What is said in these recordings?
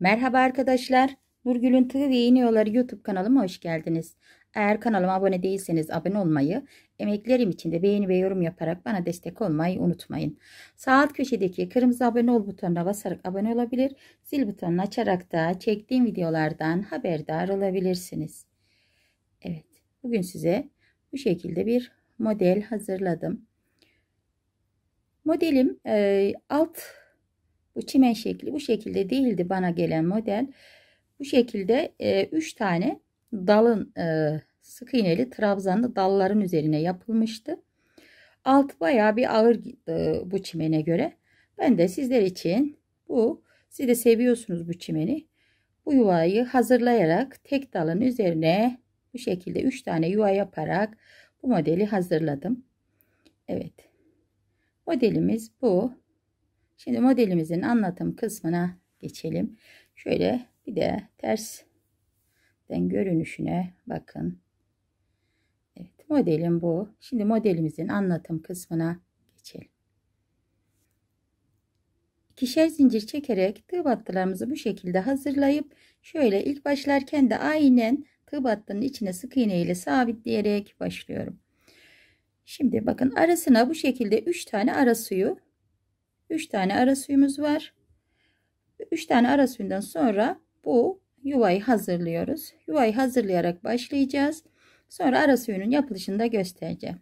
Merhaba arkadaşlar. Nurgül'ün Tığ ve YouTube kanalıma hoş geldiniz. Eğer kanalıma abone değilseniz abone olmayı, emeklerim için de beğeni ve yorum yaparak bana destek olmayı unutmayın. Sağ alt köşedeki kırmızı abone ol butonuna basarak abone olabilir, zil butonunu açarak da çektiğim videolardan haberdar olabilirsiniz. Evet, bugün size bu şekilde bir model hazırladım. Modelim e, alt bu çimen şekli bu şekilde değildi bana gelen model. Bu şekilde 3 e, tane dalın e, sık iğneli trabzanlı dalların üzerine yapılmıştı. Altı bayağı bir ağır e, bu çimene göre. Ben de sizler için bu siz de seviyorsunuz bu çimeni. Bu yuvayı hazırlayarak tek dalın üzerine bu şekilde 3 tane yuva yaparak bu modeli hazırladım. Evet. Modelimiz bu. Şimdi modelimizin anlatım kısmına geçelim. Şöyle bir de tersden görünüşüne bakın. Evet modelim bu. Şimdi modelimizin anlatım kısmına geçelim. İkişer zincir çekerek tığ battılarımızı bu şekilde hazırlayıp şöyle ilk başlarken de aynen tığ battının içine sık iğne ile sabitleyerek başlıyorum. Şimdi bakın arasına bu şekilde 3 tane ara suyu 3 tane ara suyumuz var. 3 tane ara suyundan sonra bu yuvayı hazırlıyoruz. Yuvayı hazırlayarak başlayacağız. Sonra ara suyunun yapılışını da göstereceğim.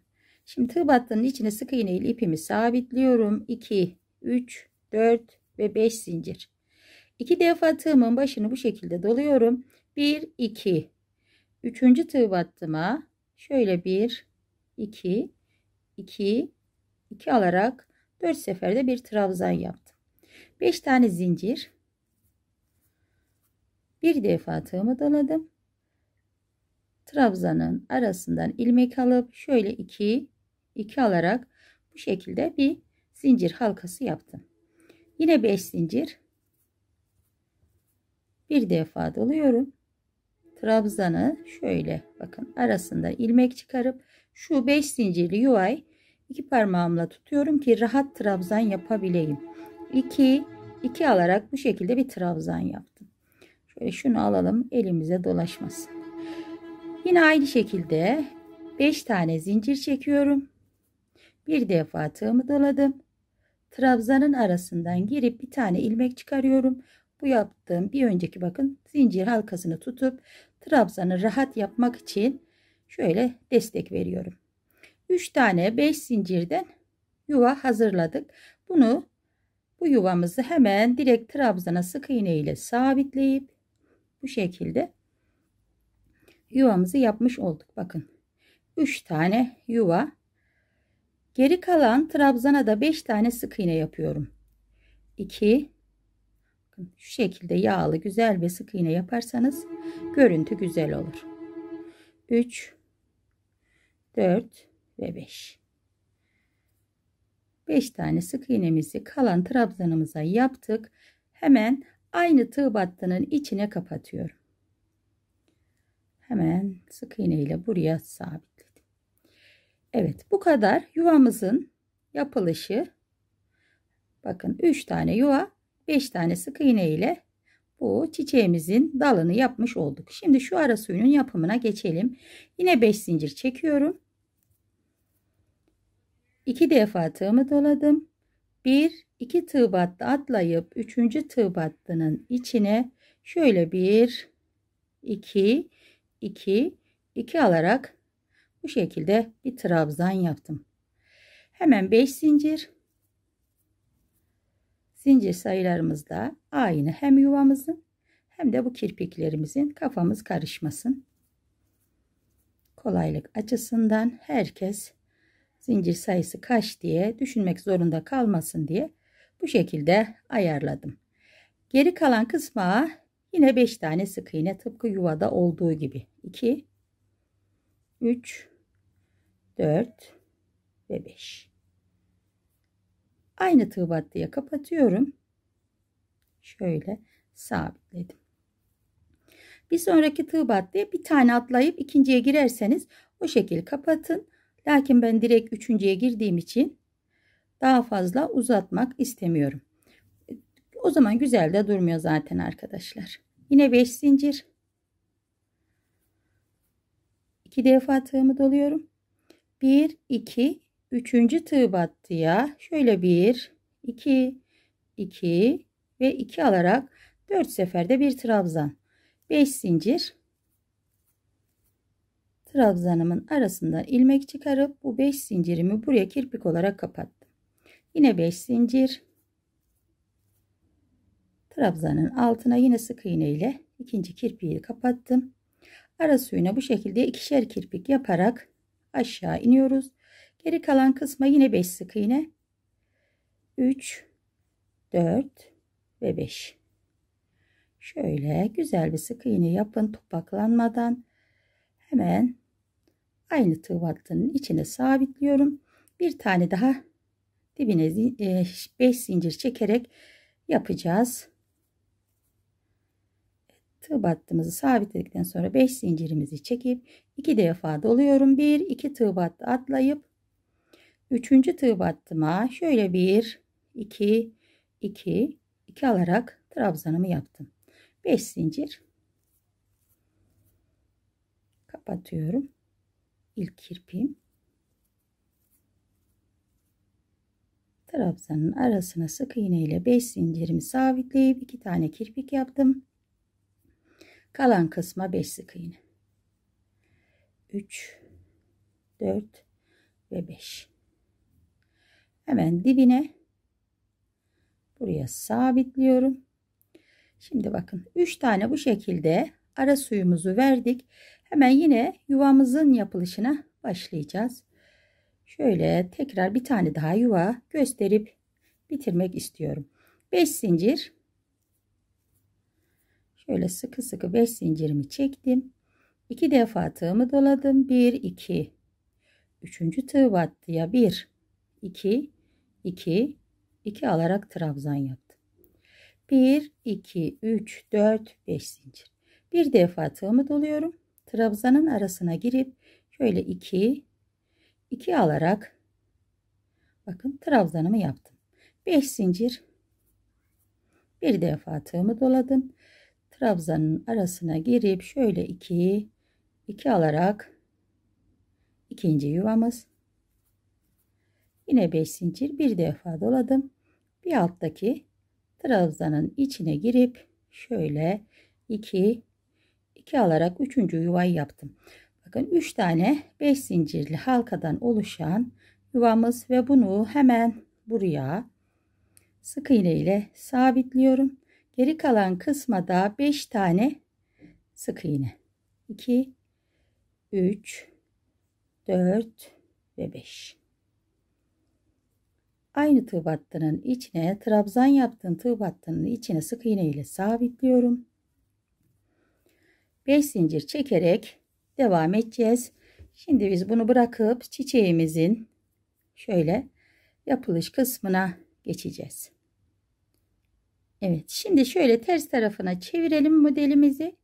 Şimdi tığ battığının içine sık iğne ile ipimi sabitliyorum. 2, 3, 4 ve 5 zincir. 2 defa tığımın başını bu şekilde doluyorum. 1, 2. 3. tığ battıma şöyle 1, 2, 2, 2 alarak 4 seferde bir trabzan yaptım. 5 tane zincir. Bir defa tığımı doladım. Trabzanın arasından ilmek alıp şöyle 2 2 alarak bu şekilde bir zincir halkası yaptım. Yine 5 zincir. Bir defa doluyorum. Trabzanı şöyle bakın arasından ilmek çıkarıp şu 5 zincirli yuvayı İki parmağımla tutuyorum ki rahat trabzan yapabileyim. 2 2 alarak bu şekilde bir trabzan yaptım. Şöyle şunu alalım elimize dolaşmasın. Yine aynı şekilde 5 tane zincir çekiyorum. Bir defa tığımı doladım. Trabzanın arasından girip bir tane ilmek çıkarıyorum. Bu yaptığım bir önceki bakın zincir halkasını tutup trabzanı rahat yapmak için şöyle destek veriyorum. 3 tane 5 zincirden yuva hazırladık. Bunu bu yuvamızı hemen direkt trabzana sık iğne ile sabitleyip bu şekilde yuvamızı yapmış olduk. Bakın 3 tane yuva. Geri kalan trabzana da 5 tane sık iğne yapıyorum. 2 şu şekilde yağlı güzel bir sık iğne yaparsanız görüntü güzel olur. 3 4 ve 5. 5 tane sık iğnemizi kalan trabzanımıza yaptık. Hemen aynı tığ battının içine kapatıyorum. Hemen sık iğne ile buraya sabitledim. Evet bu kadar yuvamızın yapılışı. Bakın 3 tane yuva 5 tane sık iğne ile bu çiçeğimizin dalını yapmış olduk. Şimdi şu ara suyunun yapımına geçelim. Yine 5 zincir çekiyorum. 2 defa tığımı doladım. 1 2 tığ battı atlayıp 3. tığ battının içine şöyle 1 2 2 2 alarak bu şekilde bir trabzan yaptım. Hemen 5 zincir zincir sayılarımızda aynı hem yuvamızın hem de bu kirpiklerimizin kafamız karışmasın. Kolaylık açısından herkes zincir sayısı kaç diye düşünmek zorunda kalmasın diye bu şekilde ayarladım. Geri kalan kısma yine 5 tane sık iğne tıpkı yuvada olduğu gibi 2 3 4 ve 5 aynı tığ battıya kapatıyorum şöyle sabitledim bir sonraki tığ battıya bir tane atlayıp ikinciye girerseniz o şekil kapatın Lakin ben direkt üçüncüye girdiğim için daha fazla uzatmak istemiyorum. O zaman güzel de durmuyor zaten arkadaşlar. Yine 5 zincir. 2 defa tığımı doluyorum. 1 2 3. tığ battıya şöyle 1 2 2 ve 2 alarak 4 seferde bir trabzan. 5 zincir trabzanımın arasında ilmek çıkarıp bu 5 zincirimi buraya kirpik olarak kapattım. Yine 5 zincir. Trabzanın altına yine sık iğne ile ikinci kirpiği kapattım. Ara suyuna bu şekilde ikişer kirpik yaparak aşağı iniyoruz. Geri kalan kısma yine 5 sık iğne. 3 4 ve 5. Şöyle güzel bir sık iğne yapın topaklanmadan. Hemen Aynı tığ battığının içine sabitliyorum. Bir tane daha dibine 5 e, zincir çekerek yapacağız. Tığ battığımızı sabitledikten sonra 5 zincirimizi çekip 2 defa doluyorum. 1 2 tığ battı atlayıp 3. tığ battıma şöyle 1 2 2 2 alarak trabzanımı yaptım. 5 zincir kapatıyorum ilk kirpiğim. Trabzanın arasına sık iğne ile 5 zincirimi sabitleyip 2 tane kirpik yaptım. Kalan kısma 5 sık iğne. 3 4 ve 5. Hemen dibine buraya sabitliyorum. Şimdi bakın 3 tane bu şekilde ara suyumuzu verdik. Hemen yine yuvamızın yapılışına başlayacağız. Şöyle tekrar bir tane daha yuva gösterip bitirmek istiyorum. 5 zincir. Şöyle sıkı sıkı 5 zincirimi çektim. 2 defa tığımı doladım. 1 2 3. tığ battıya 1 2 2 2 alarak trabzan yaptım. 1 2 3 4 5 zincir. Bir defa tığımı doluyorum trabzanın arasına girip şöyle 2 2 alarak bakın trabzanımı yaptım. 5 zincir bir defa tığımı doladım. Trabzanın arasına girip şöyle 2 2 alarak ikinci yuvamız yine 5 zincir bir defa doladım. Bir alttaki trabzanın içine girip şöyle 2 2 alarak 3. yuvayı yaptım. Bakın 3 tane 5 zincirli halkadan oluşan yuvamız ve bunu hemen buraya sık iğne ile sabitliyorum. Geri kalan kısma da 5 tane sık iğne. 2 3 4 ve 5. Aynı tığ battının içine trabzan yaptığım tığ battının içine sık iğne ile sabitliyorum. 5 zincir çekerek devam edeceğiz. Şimdi biz bunu bırakıp çiçeğimizin şöyle yapılış kısmına geçeceğiz. Evet şimdi şöyle ters tarafına çevirelim modelimizi.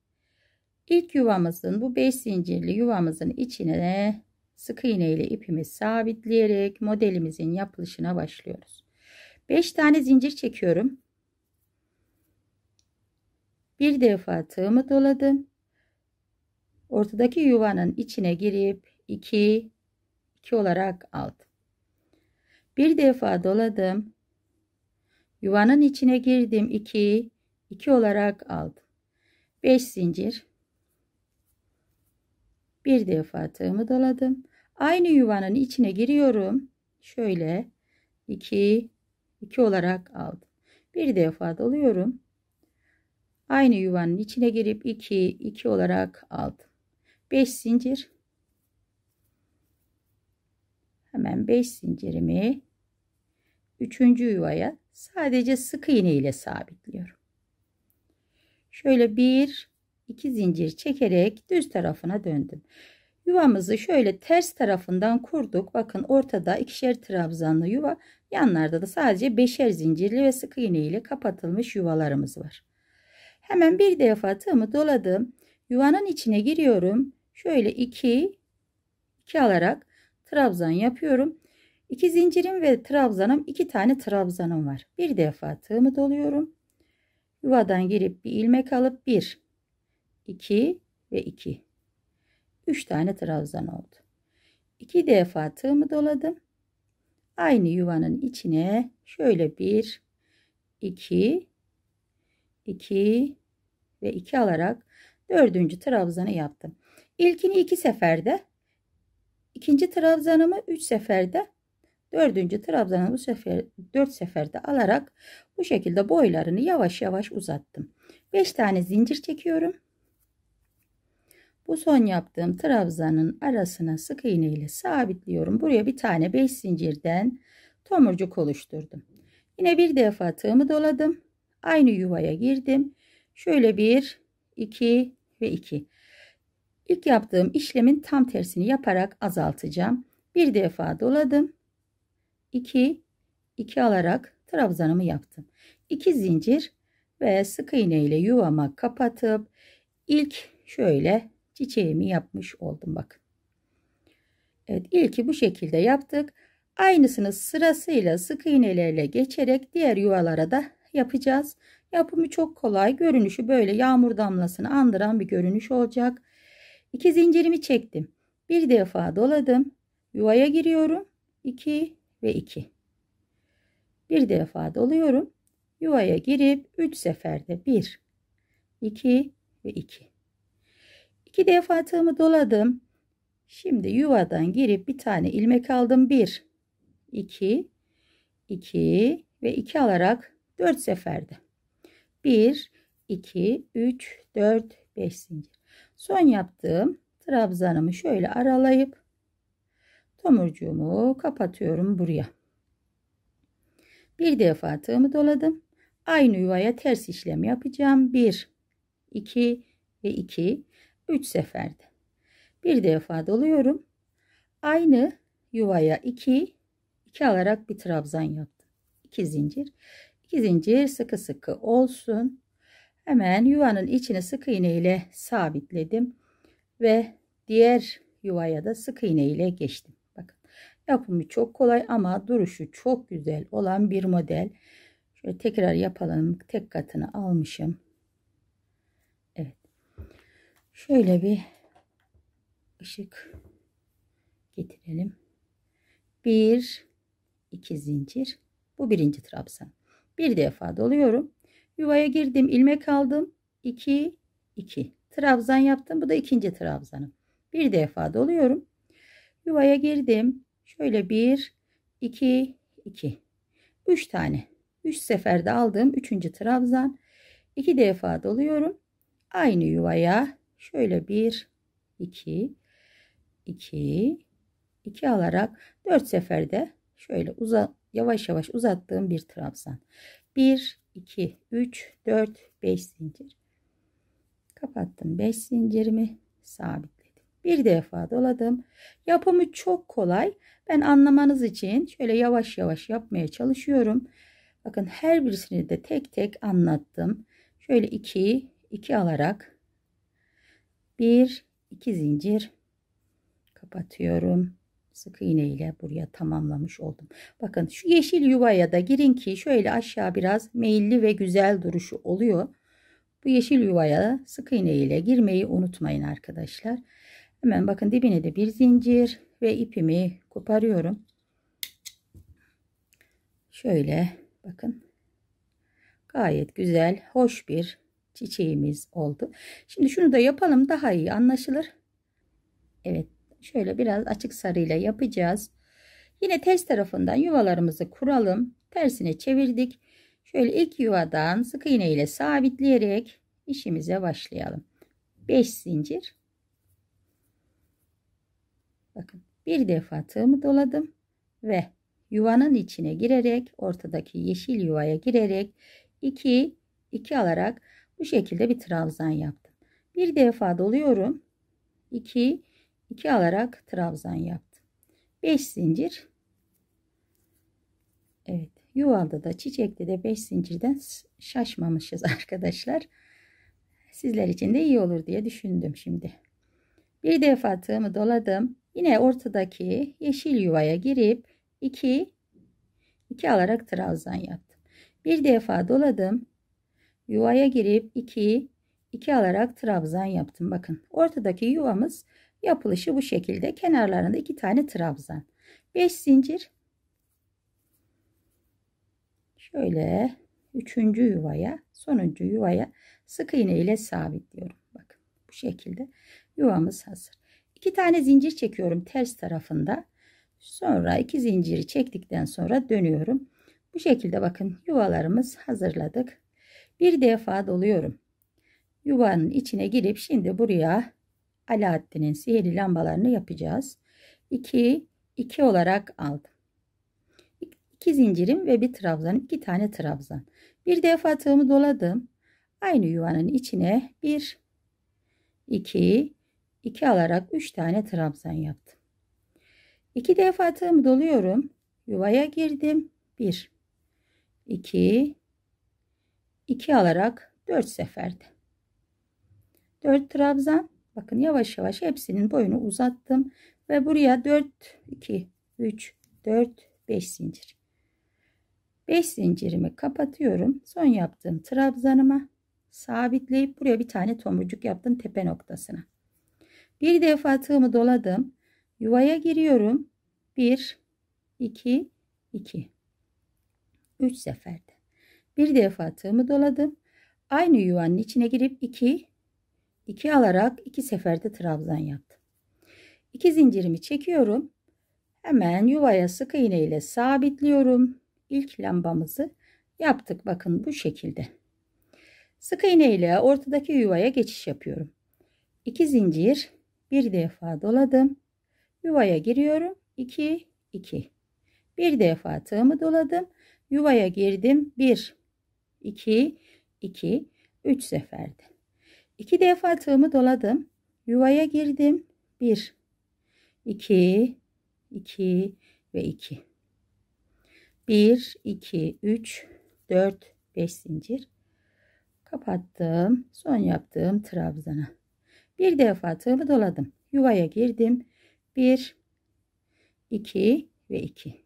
İlk yuvamızın bu 5 zincirli yuvamızın içine sık iğne ile ipimi sabitleyerek modelimizin yapılışına başlıyoruz. 5 tane zincir çekiyorum. Bir defa tığımı doladım ortadaki yuvanın içine girip 2 2 olarak aldım. Bir defa doladım. Yuvanın içine girdim 2 2 olarak aldım. 5 zincir. Bir defa tığımı doladım. Aynı yuvanın içine giriyorum. Şöyle 2 2 olarak aldım. Bir defa doluyorum. Aynı yuvanın içine girip 2 2 olarak aldım. 5 zincir hemen 5 zincirimi 3. yuvaya sadece sık iğne ile sabitliyorum. Şöyle 1 2 zincir çekerek düz tarafına döndüm. Yuvamızı şöyle ters tarafından kurduk. Bakın ortada ikişer trabzanlı yuva, yanlarda da sadece beşer zincirli ve sık iğne ile kapatılmış yuvalarımız var. Hemen bir defa tığımı doladım. Yuvanın içine giriyorum. Şöyle 2 2 alarak trabzan yapıyorum. 2 zincirim ve trabzanım 2 tane trabzanım var. Bir defa tığımı doluyorum. Yuvadan girip bir ilmek alıp 1 2 ve 2 3 tane trabzan oldu. 2 defa tığımı doladım. Aynı yuvanın içine şöyle 1 2 2 ve 2 alarak dördüncü trabzanı yaptım. İlkini iki seferde, ikinci trabzanımı üç seferde, dördüncü trabzanımı sefer, dört seferde alarak bu şekilde boylarını yavaş yavaş uzattım. Beş tane zincir çekiyorum. Bu son yaptığım trabzanın arasına sık iğne ile sabitliyorum. Buraya bir tane beş zincirden tomurcuk oluşturdum. Yine bir defa tığımı doladım. Aynı yuvaya girdim. Şöyle bir, iki ve iki. İlk yaptığım işlemin tam tersini yaparak azaltacağım. Bir defa doladım. 2 2 alarak trabzanımı yaptım. 2 zincir ve sık iğne ile yuvama kapatıp ilk şöyle çiçeğimi yapmış oldum Bak, Evet ilki bu şekilde yaptık. Aynısını sırasıyla sık iğnelerle geçerek diğer yuvalara da yapacağız. Yapımı çok kolay. Görünüşü böyle yağmur damlasını andıran bir görünüş olacak. İki zincirimi çektim. Bir defa doladım. Yuvaya giriyorum. 2 ve 2. Bir defa doluyorum. Yuvaya girip 3 seferde 1, 2 ve 2. 2 defa tığımı doladım. Şimdi yuvadan girip bir tane ilmek aldım. 1, 2, 2 ve 2 alarak 4 seferde. 1, 2, 3, 4, 5 zincir. Son yaptığım trabzanımı şöyle aralayıp tomurcuğumu kapatıyorum buraya. Bir defa tığımı doladım. Aynı yuvaya ters işlem yapacağım. 1, 2 ve 2, 3 seferde. Bir defa doluyorum. Aynı yuvaya 2, 2 alarak bir trabzan yaptım. 2 zincir. 2 zincir sıkı sıkı olsun hemen yuvanın içine sık iğne ile sabitledim ve diğer yuvaya da sık iğne ile geçtim. Bakın yapımı çok kolay ama duruşu çok güzel olan bir model. Şöyle tekrar yapalım. Tek katını almışım. Evet. Şöyle bir ışık getirelim. Bir iki zincir. Bu birinci trabzan. Bir defa doluyorum. Yuvaya girdim. ilmek aldım. 2 2 trabzan yaptım. Bu da ikinci trabzanım. Bir defa doluyorum. Yuvaya girdim. Şöyle 1 2 2 3 tane. 3 seferde aldım 3. trabzan. 2 defa doluyorum. Aynı yuvaya şöyle 1 2 2 2 alarak 4 seferde şöyle uza yavaş yavaş uzattığım bir trabzan. 1 2 3 4 5 zincir kapattım 5 zincirimi sabitledim bir defa doladım yapımı çok kolay ben anlamanız için şöyle yavaş yavaş yapmaya çalışıyorum bakın her birisini de tek tek anlattım şöyle 2 2 alarak 1 2 zincir kapatıyorum sık iğne ile buraya tamamlamış oldum. Bakın şu yeşil yuvaya da girin ki şöyle aşağı biraz meyilli ve güzel duruşu oluyor. Bu yeşil yuvaya sık iğne ile girmeyi unutmayın arkadaşlar. Hemen bakın dibine de bir zincir ve ipimi koparıyorum. Şöyle bakın gayet güzel hoş bir çiçeğimiz oldu. Şimdi şunu da yapalım daha iyi anlaşılır. Evet Şöyle biraz açık sarıyla yapacağız. Yine ters tarafından yuvalarımızı kuralım. Tersine çevirdik. Şöyle ilk yuvadan sık iğne ile sabitleyerek işimize başlayalım. 5 zincir. Bakın bir defa tığımı doladım ve yuvanın içine girerek ortadaki yeşil yuvaya girerek 2 2 alarak bu şekilde bir trabzan yaptım. Bir defa doluyorum. 2 2 alarak trabzan yaptım. 5 zincir. Evet. Yuvalda da çiçekte de 5 zincirden şaşmamışız arkadaşlar. Sizler için de iyi olur diye düşündüm şimdi. Bir defa tığımı doladım. Yine ortadaki yeşil yuvaya girip 2 2 alarak trabzan yaptım. Bir defa doladım. Yuvaya girip 2 2 alarak trabzan yaptım. Bakın ortadaki yuvamız Yapılışı bu şekilde. Kenarlarında iki tane trabzan. 5 zincir. Şöyle üçüncü yuvaya, sonuncu yuvaya sık iğne ile sabitliyorum. Bakın bu şekilde yuvamız hazır. İki tane zincir çekiyorum ters tarafında. Sonra iki zinciri çektikten sonra dönüyorum. Bu şekilde bakın yuvalarımız hazırladık. Bir defa doluyorum. Yuvanın içine girip şimdi buraya Alaaddin'in sihirli lambalarını yapacağız. 2 2 olarak aldım. 2 zincirim ve bir trabzan, 2 tane trabzan. Bir defa tığımı doladım. Aynı yuvanın içine 1 2 2 alarak 3 tane trabzan yaptım. 2 defa tığımı doluyorum. Yuvaya girdim. 1 2 2 alarak 4 seferde. 4 trabzan Bakın yavaş yavaş hepsinin boyunu uzattım. Ve buraya 4, 2, 3, 4, 5 zincir. 5 zincirimi kapatıyorum. Son yaptığım trabzanıma sabitleyip buraya bir tane tomurcuk yaptım tepe noktasına. Bir defa tığımı doladım. Yuvaya giriyorum. 1, 2, 2. 3 seferde. Bir defa tığımı doladım. Aynı yuvanın içine girip 2, 2 alarak 2 seferde trabzan yaptım. 2 zincirimi çekiyorum. Hemen yuvaya sık iğne ile sabitliyorum. İlk lambamızı yaptık bakın bu şekilde. Sık iğne ile ortadaki yuvaya geçiş yapıyorum. 2 zincir bir defa doladım. Yuvaya giriyorum. 2 2. Bir defa tığımı doladım. Yuvaya girdim. 1 2 2 3 seferde. İki defa tığımı doladım. Yuvaya girdim. Bir, iki, iki ve iki. Bir, iki, üç, dört, beş zincir. Kapattım. Son yaptığım trabzana. Bir defa tığımı doladım. Yuvaya girdim. Bir, iki ve iki.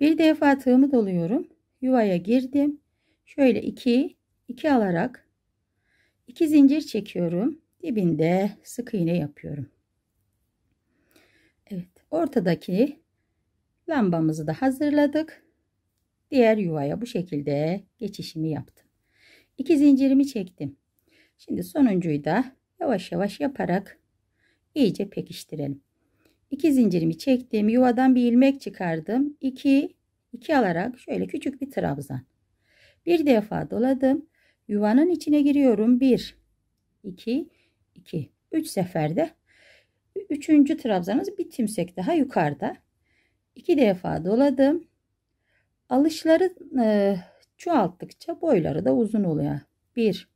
Bir defa tığımı doluyorum. Yuvaya girdim. Şöyle iki, iki alarak 2 zincir çekiyorum. Dibinde sık iğne yapıyorum. Evet, ortadaki lambamızı da hazırladık. Diğer yuvaya bu şekilde geçişimi yaptım. 2 zincirimi çektim. Şimdi sonuncuyu da yavaş yavaş yaparak iyice pekiştirelim. 2 zincirimi çektim. Yuvadan bir ilmek çıkardım. 2 2 alarak şöyle küçük bir trabzan. Bir defa doladım. Yuvanın içine giriyorum. 1, 2, 2. 3 seferde. Üçüncü trabzanız bir tümsek daha yukarıda. İki defa doladım. Alışları e, çoğalttıkça boyları da uzun oluyor. 1,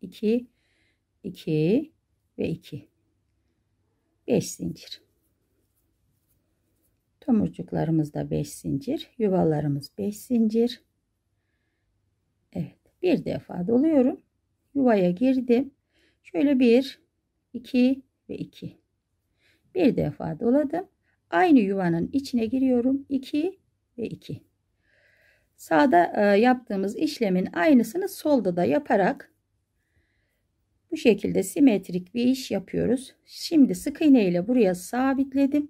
2, 2 ve 2. 5 zincir. Tomurcuklarımızda 5 zincir. Yuvalarımız 5 zincir bir defa doluyorum. Yuvaya girdim. Şöyle bir, iki ve iki. Bir defa doladım. Aynı yuvanın içine giriyorum. 2 ve 2. Sağda e, yaptığımız işlemin aynısını solda da yaparak bu şekilde simetrik bir iş yapıyoruz. Şimdi sık iğne ile buraya sabitledim.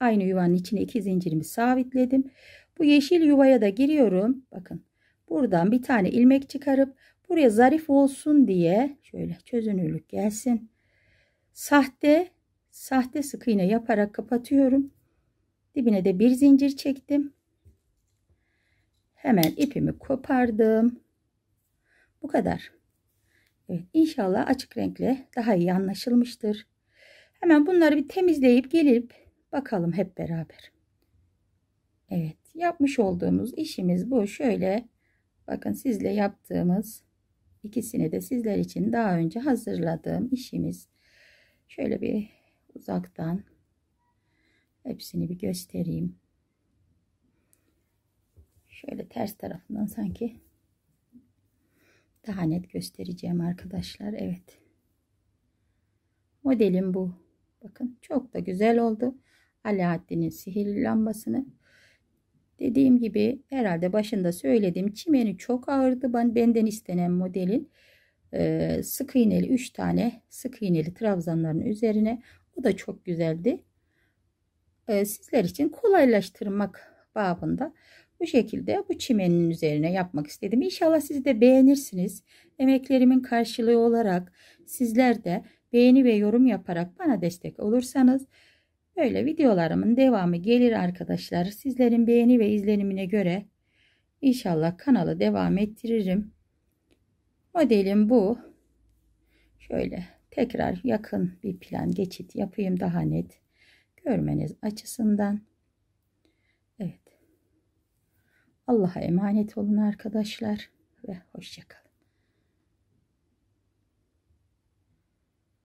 Aynı yuvanın içine iki zincirimi sabitledim. Bu yeşil yuvaya da giriyorum. Bakın Buradan bir tane ilmek çıkarıp buraya zarif olsun diye şöyle çözünürlük gelsin. Sahte sahte sık iğne yaparak kapatıyorum. Dibine de bir zincir çektim. Hemen ipimi kopardım. Bu kadar. Evet, inşallah açık renkle daha iyi anlaşılmıştır. Hemen bunları bir temizleyip gelip bakalım hep beraber. Evet yapmış olduğumuz işimiz bu. Şöyle Bakın sizle yaptığımız ikisini de sizler için daha önce hazırladığım işimiz. Şöyle bir uzaktan hepsini bir göstereyim. Şöyle ters tarafından sanki daha net göstereceğim arkadaşlar. Evet. Modelim bu. Bakın çok da güzel oldu. Alaaddin'in sihirli lambasını Dediğim gibi herhalde başında söyledim. çimeni çok ağırdı. Ben benden istenen modelin e, sık iğneli 3 tane sık iğneli trabzanların üzerine. O da çok güzeldi. E, sizler için kolaylaştırmak babında bu şekilde bu çimenin üzerine yapmak istedim. İnşallah siz de beğenirsiniz. Emeklerimin karşılığı olarak sizler de beğeni ve yorum yaparak bana destek olursanız Böyle videolarımın devamı gelir arkadaşlar. Sizlerin beğeni ve izlenimine göre inşallah kanalı devam ettiririm. Modelim bu. Şöyle tekrar yakın bir plan geçit yapayım daha net görmeniz açısından. Evet. Allah'a emanet olun arkadaşlar ve hoşçakalın.